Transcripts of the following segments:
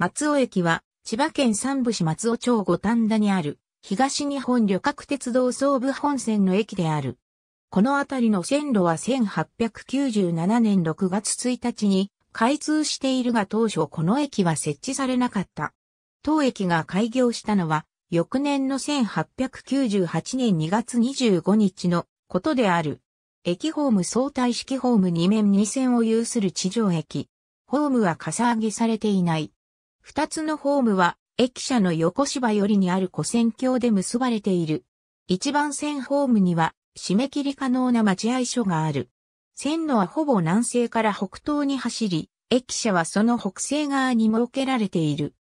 松尾駅は、千葉県三部市松尾町五反田にある、東日本旅客鉄道総武本線の駅である。この辺りの線路は1897年6月1日に開通しているが当初この駅は設置されなかった。当駅が開業したのは翌年の1898年2月25日のことである。駅ホーム相対式ホーム2面2線を有する地上駅。ホームはかさ上げされていない。二つのホームは、駅舎の横芝寄りにある古戦橋で結ばれている。一番線ホームには、締め切り可能な待合所がある。線路はほぼ南西から北東に走り、駅舎はその北西側に設けられている。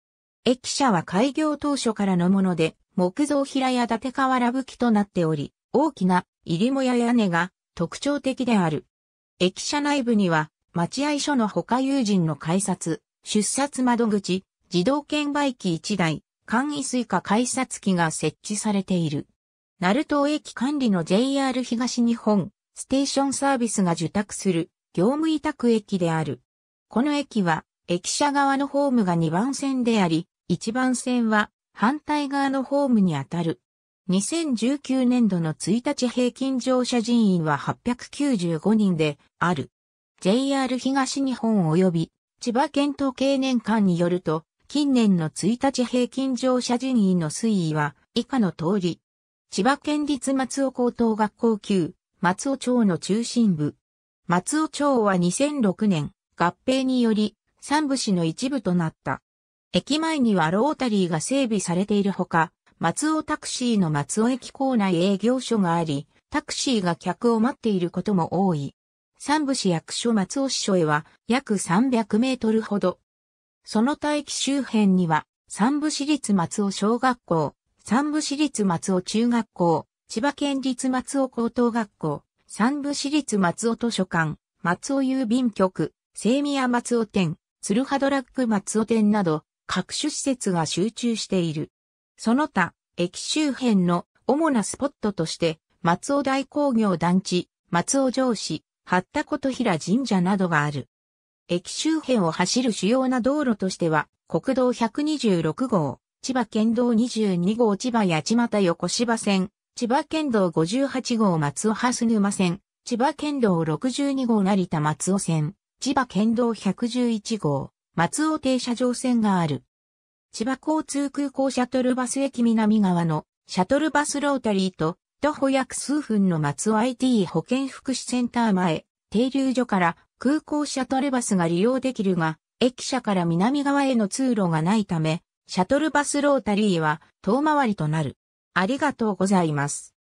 駅舎は開業当初からのもので、木造平屋建て瓦武きとなっており、大きな入りもや屋根が特徴的である。駅舎内部には、待合所の他友人の改札、出札窓口、自動券売機1台、簡易スイカ改札機が設置されている。鳴門駅管理の JR 東日本ステーションサービスが受託する業務委託駅である。この駅は駅舎側のホームが2番線であり、1番線は反対側のホームにあたる。2019年度の1日平均乗車人員は895人である。JR 東日本及び千葉県統経年間によると、近年の1日平均乗車人員の推移は以下の通り。千葉県立松尾高等学校級、松尾町の中心部。松尾町は2006年、合併により、三部市の一部となった。駅前にはロータリーが整備されているほか、松尾タクシーの松尾駅構内営業所があり、タクシーが客を待っていることも多い。三部市役所松尾市所へは約300メートルほどその他、駅周辺には、三部市立松尾小学校、三部市立松尾中学校、千葉県立松尾高等学校、三部市立松尾図書館、松尾郵便局、清宮松尾店、鶴葉ドラッグ松尾店など、各種施設が集中している。その他、駅周辺の主なスポットとして、松尾大工業団地、松尾城市、八田琴平神社などがある。駅周辺を走る主要な道路としては、国道126号、千葉県道22号千葉八街横芝線、千葉県道58号松尾蓮沼線、千葉県道62号成田松尾線、千葉県道111号、松尾停車場線がある。千葉交通空港シャトルバス駅南側のシャトルバスロータリーと徒歩約数分の松尾 IT 保健福祉センター前、停留所から空港シャトルバスが利用できるが、駅舎から南側への通路がないため、シャトルバスロータリーは遠回りとなる。ありがとうございます。